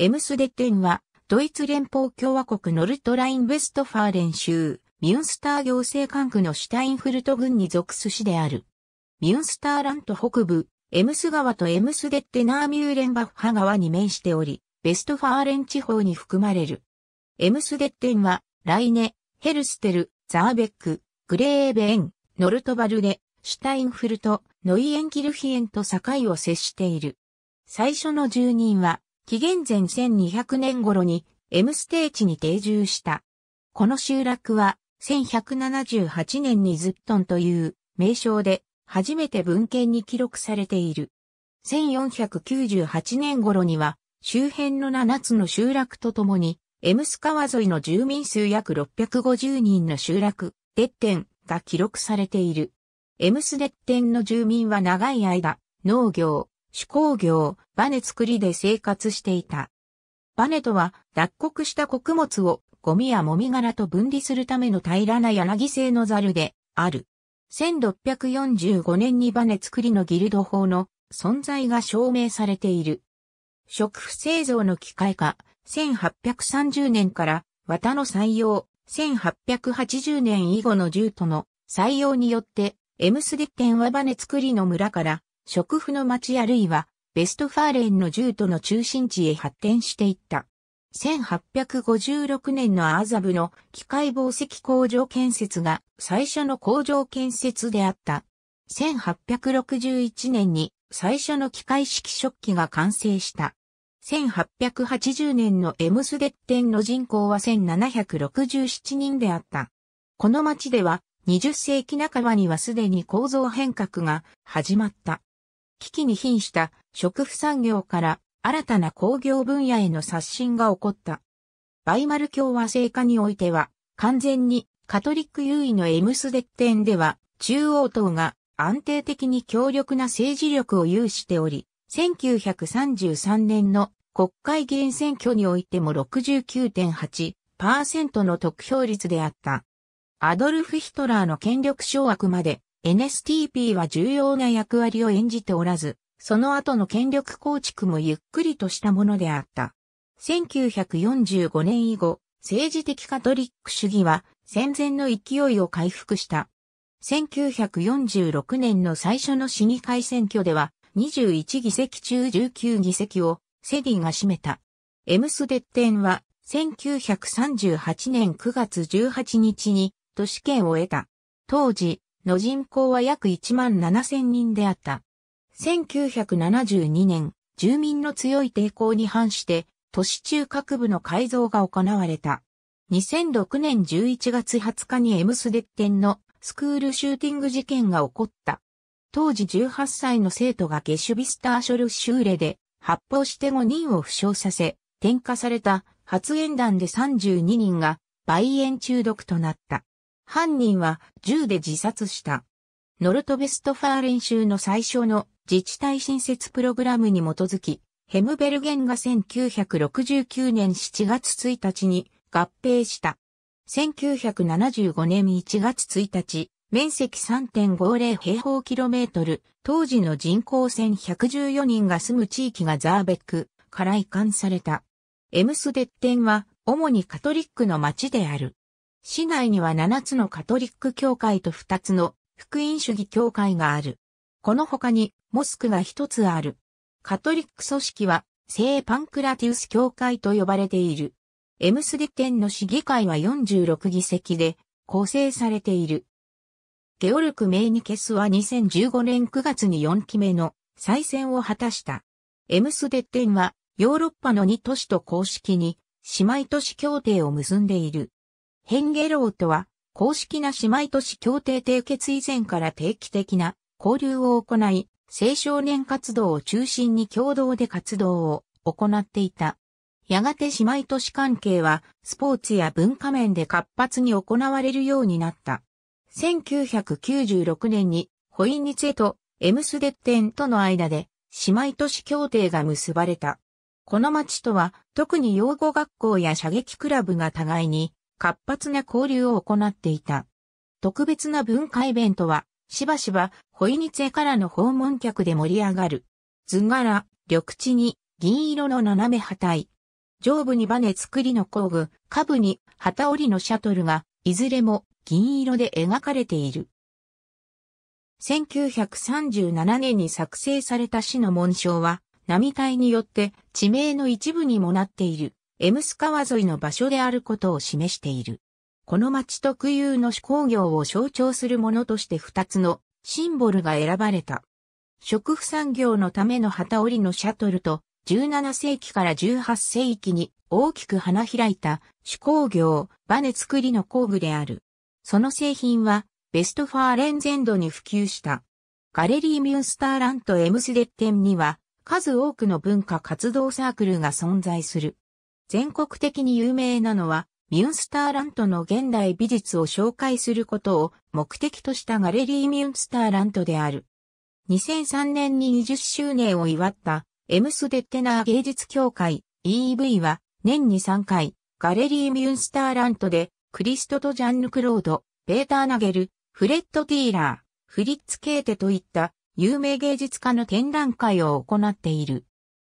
エムスデッテンは、ドイツ連邦共和国ノルトライン・ウェストファーレン州、ミュンスター行政管区のシュタインフルト郡に属す市である。ミュンスターラント北部、エムス川とエムスデッテナーミューレンバッハ川に面しており、ベストファーレン地方に含まれる。エムスデッテンは、ライネ、ヘルステル、ザーベック、グレーベン、ノルトバルデ、シュタインフルト、ノイエンキルヒエンと境を接している。最初の住人は、紀元前1200年頃にエムステーチに定住した。この集落は1178年にズットンという名称で初めて文献に記録されている。1498年頃には周辺の7つの集落とともにエムス川沿いの住民数約650人の集落、デッテンが記録されている。エムスデッテンの住民は長い間、農業、手工業、バネ作りで生活していた。バネとは脱穀した穀物をゴミやもみ殻と分離するための平らな柳製のザルである。1645年にバネ作りのギルド法の存在が証明されている。食腐製造の機械化、1830年から綿の採用、1880年以後の銃との採用によって、エムスディッテンはバネ作りの村から食府の町あるいは、ベストファーレンの住都の中心地へ発展していった。1856年のアーザブの機械紡績工場建設が最初の工場建設であった。1861年に最初の機械式食器が完成した。1880年のエムスデッテンの人口は1767人であった。この町では20世紀半ばにはすでに構造変革が始まった。危機に瀕した食婦産業から新たな工業分野への刷新が起こった。バイマル共和制化においては、完全にカトリック優位のエムスデッテンでは、中央党が安定的に強力な政治力を有しており、1933年の国会議員選挙においても69.8%の得票率であった。アドルフ・ヒトラーの権力掌握まで NSTP は重要な役割を演じておらず、その後の権力構築もゆっくりとしたものであった。1945年以後、政治的カトリック主義は戦前の勢いを回復した。1946年の最初の市議会選挙では、21議席中19議席をセディが占めた。エムスデッテンは1938年9月18日に都市圏を得た。当時、の人口は約1万7千人であった。1972年、住民の強い抵抗に反して、都市中核部の改造が行われた。2006年11月20日にエムスデッテンのスクールシューティング事件が起こった。当時18歳の生徒がゲシュビスターショルシューレで発砲して5人を負傷させ、点火された発言弾で32人が梅炎中毒となった。犯人は銃で自殺した。ノルトベストファーレン州の最初の自治体新設プログラムに基づき、ヘムベルゲンが1969年7月1日に合併した。1975年1月1日、面積3.50平方キロメートル、当時の人口1114人が住む地域がザーベックから移管された。エムスデッテンは主にカトリックの町である。市内には7つのカトリック教会と2つの福音主義教会がある。この他にモスクが1つある。カトリック組織は聖パンクラティウス教会と呼ばれている。エムスデテンの市議会は46議席で構成されている。ゲオルク・メイニケスは2015年9月に4期目の再選を果たした。エムスデッテンはヨーロッパの2都市と公式に姉妹都市協定を結んでいる。ヘンゲローとは、公式な姉妹都市協定締結以前から定期的な交流を行い、青少年活動を中心に共同で活動を行っていた。やがて姉妹都市関係は、スポーツや文化面で活発に行われるようになった。1996年に、ホイニツェとエムスデッテンとの間で、姉妹都市協定が結ばれた。この町とは、特に養護学校や射撃クラブが互いに活発な交流を行っていた。特別な文化イベントは、しばしば、ホイニツェからの訪問客で盛り上がる。図柄、緑地に、銀色の斜め旗体。上部にバネ作りの工具、下部に旗織りのシャトルが、いずれも銀色で描かれている。1937年に作成された市の紋章は、並体によって地名の一部にもなっている。エムス川沿いの場所であることを示している。この町特有の手工業を象徴するものとして2つのシンボルが選ばれた。食婦産業のための旗織りのシャトルと17世紀から18世紀に大きく花開いた手工業、バネ作りの工具である。その製品はベストファーレン全土に普及した。ガレリー・ミュンスターラント・エムスデッテンには数多くの文化活動サークルが存在する。全国的に有名なのは、ミュンスターラントの現代美術を紹介することを目的としたガレリー・ミュンスターラントである。2003年に20周年を祝ったエムスデッテナー芸術協会 e v は年に3回ガレリー・ミュンスターラントでクリストとジャンヌ・クロード、ペーター・ナゲル、フレッド・ティーラー、フリッツ・ケーテといった有名芸術家の展覧会を行っている。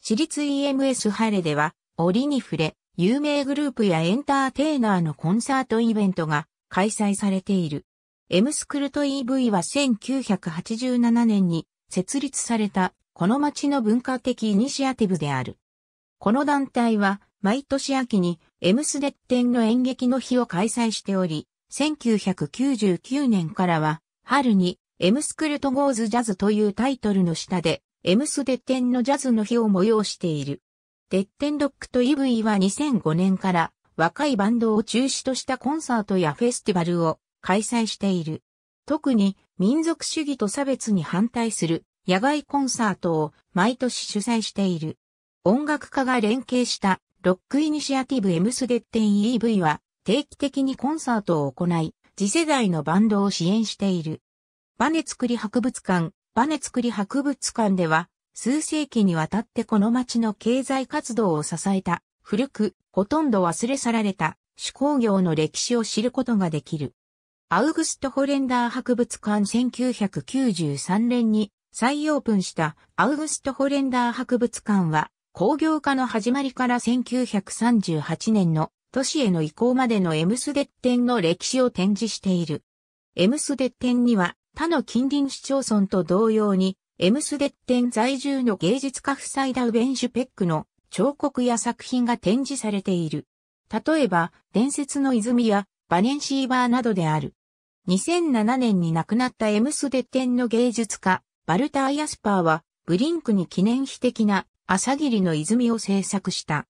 私立 EMS ハレでは折に触れ、有名グループやエンターテイナーのコンサートイベントが開催されている。エムスクルト EV は1987年に設立されたこの街の文化的イニシアティブである。この団体は毎年秋にエムスデッテンの演劇の日を開催しており、1999年からは春にエムスクルトゴーズジャズというタイトルの下でエムスデッテンのジャズの日を催している。デッテンドックとイブイは2005年から若いバンドを中止としたコンサートやフェスティバルを開催している。特に民族主義と差別に反対する野外コンサートを毎年主催している。音楽家が連携したロックイニシアティブエムスデッテン EV は定期的にコンサートを行い、次世代のバンドを支援している。バネ作り博物館、バネ作り博物館では数世紀にわたってこの町の経済活動を支えた、古く、ほとんど忘れ去られた、手工業の歴史を知ることができる。アウグスト・ホレンダー博物館1993年に再オープンしたアウグスト・ホレンダー博物館は工業化の始まりから1938年の都市への移行までのエムスデッテンの歴史を展示している。エムスデッテンには他の近隣市町村と同様にエムスデッテン在住の芸術家フサイダ・ウベンシュペックの彫刻や作品が展示されている。例えば、伝説の泉やバネンシーバーなどである。2007年に亡くなったエムスデッテンの芸術家、バルター・ヤスパーは、ブリンクに記念碑的な朝霧の泉を制作した。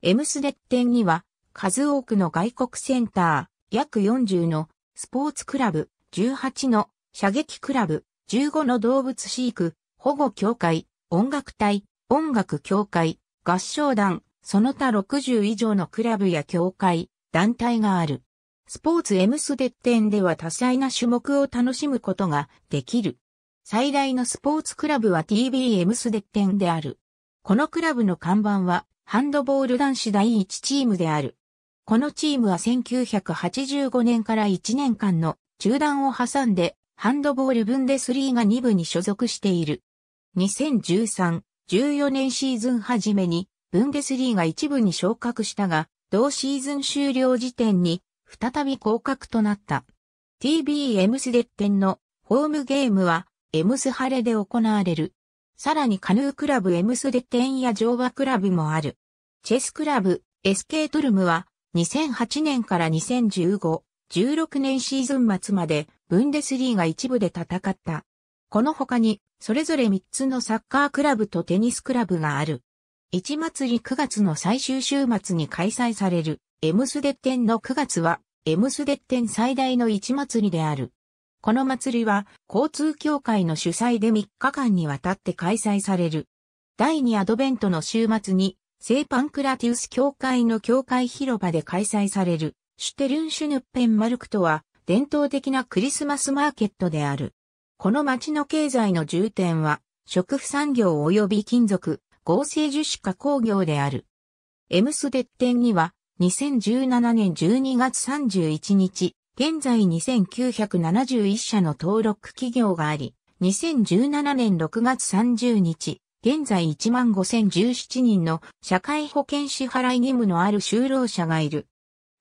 エムスデッテンには、数多くの外国センター、約40のスポーツクラブ、18の射撃クラブ、15の動物飼育、保護協会、音楽隊、音楽協会、合唱団、その他60以上のクラブや協会、団体がある。スポーツエムスデッテンでは多彩な種目を楽しむことができる。最大のスポーツクラブは TB エムスデッテンである。このクラブの看板は、ハンドボール男子第1チームである。このチームは1985年から1年間の中断を挟んでハンドボールブンデスリーガ2部に所属している。2013、14年シーズン初めに、ブンデスリーガ1部に昇格したが、同シーズン終了時点に、再び降格となった。TB エムスデッテンのホームゲームは、エムスハレで行われる。さらにカヌークラブエムスデッテンや乗馬クラブもある。チェスクラブ、エスケートルムは、2008年から2015、16年シーズン末まで、ブンデスリーが一部で戦った。この他に、それぞれ3つのサッカークラブとテニスクラブがある。1祭り9月の最終週末に開催される、エムスデッテンの9月は、エムスデッテン最大の1祭りである。この祭りは、交通協会の主催で3日間にわたって開催される。第2アドベントの週末に、聖パンクラティウス教会の教会広場で開催される、シュテルンシュヌッペンマルクとは、伝統的なクリスマスマーケットである。この町の経済の重点は、食不産業及び金属、合成樹脂加工業である。エムスデッテンには、2017年12月31日、現在2971社の登録企業があり、2017年6月30日、現在15,017人の社会保険支払い義務のある就労者がいる。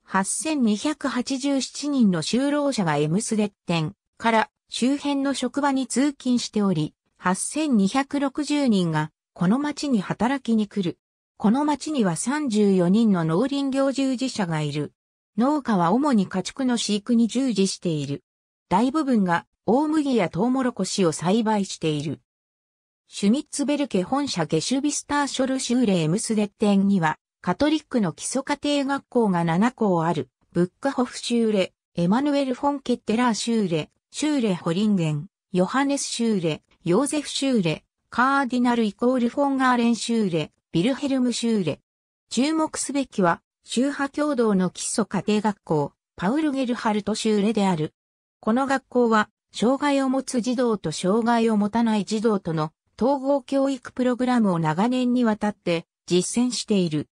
8287人の就労者がエムスレッテンから周辺の職場に通勤しており、8260人がこの町に働きに来る。この町には34人の農林業従事者がいる。農家は主に家畜の飼育に従事している。大部分が大麦やトウモロコシを栽培している。シュミッツベルケ本社ゲシュビスターショルシューレエムスレッテンにはカトリックの基礎家庭学校が7校ある、ブッカホフシューレ、エマヌエル・フォン・ケッテラーシューレ、シューレ・ホリンゲン、ヨハネス・シューレ、ヨーゼフ・シューレ、カーディナル・イコール・フォン・ガーレン・シューレ、ビルヘルム・シューレ。注目すべきは、宗派共同の基礎家庭学校、パウル・ゲルハルト・シューレである。この学校は、障害を持つ児童と障害を持たない児童との統合教育プログラムを長年にわたって実践している。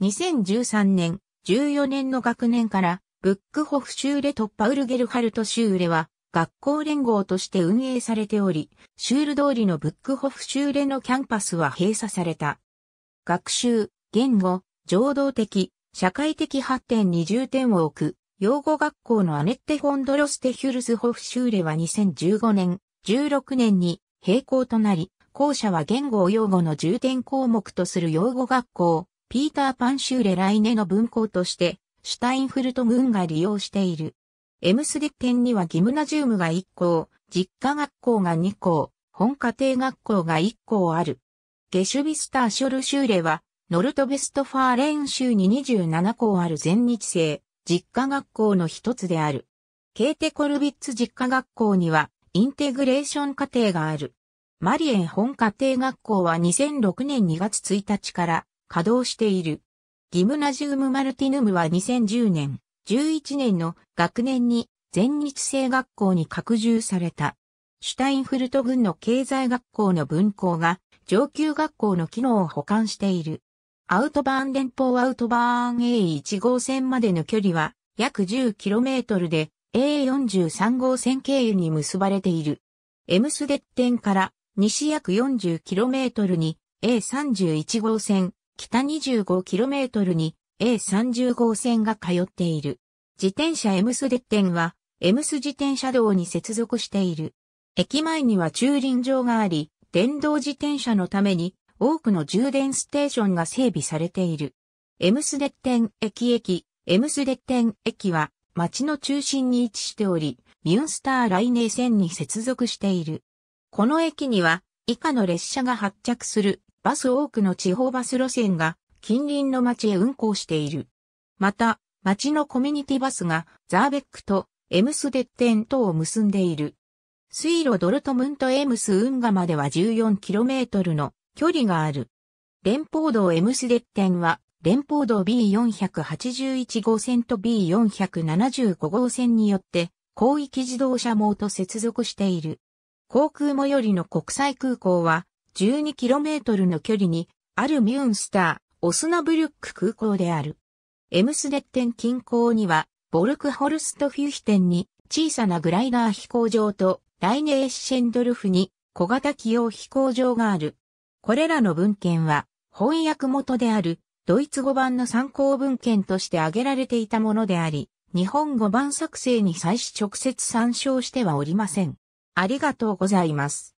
2013年、14年の学年から、ブックホフ州レ突パウルゲルハルト州レは、学校連合として運営されており、シュール通りのブックホフ州レのキャンパスは閉鎖された。学習、言語、情動的、社会的発展に重点を置く、養護学校のアネッテ・ホンドロステ・ヒュルスホフ州レは2015年、16年に閉校となり、校舎は言語を用語の重点項目とする養護学校、ピーター・パンシューレ・ライネの文校として、シュタインフルト軍が利用している。エムスデッテンにはギムナジウムが1校、実家学校が2校、本家庭学校が1校ある。ゲシュビスター・ショルシューレは、ノルトベストファーレーン州に27校ある全日制、実家学校の一つである。ケーテ・コルビッツ実家学校には、インテグレーション課程がある。マリエン本家庭学校は2006年2月1日から、稼働している。ギムナジウムマルティヌムは2010年、11年の学年に全日制学校に拡充された。シュタインフルト軍の経済学校の分校が上級学校の機能を保管している。アウトバーン連邦アウトバーン A1 号線までの距離は約 10km で A43 号線経由に結ばれている。エムスデッテンから西約 40km に A31 号線、北 25km に A30 号線が通っている。自転車エムスデッテンは、エムス自転車道に接続している。駅前には駐輪場があり、電動自転車のために多くの充電ステーションが整備されている。エムスデッテン駅駅、エムスデッテン駅は街の中心に位置しており、ミュンスターライネー線に接続している。この駅には以下の列車が発着するバス多くの地方バス路線が近隣の町へ運行している。また、町のコミュニティバスがザーベックとエムスデッテンとを結んでいる。水路ドルトムントエムス運河までは 14km の距離がある。連邦道エムスデッテンは連邦道 B481 号線と B475 号線によって広域自動車網と接続している。航空最寄りの国際空港は 12km の距離にあるミュンスター、オスナブルック空港である。エムスデッテン近郊には、ボルクホルストフィーヒテンに小さなグライダー飛行場とライネエッシェンドルフに小型機用飛行場がある。これらの文献は翻訳元であるドイツ語版の参考文献として挙げられていたものであり、日本語版作成に際し直接参照してはおりません。ありがとうございます。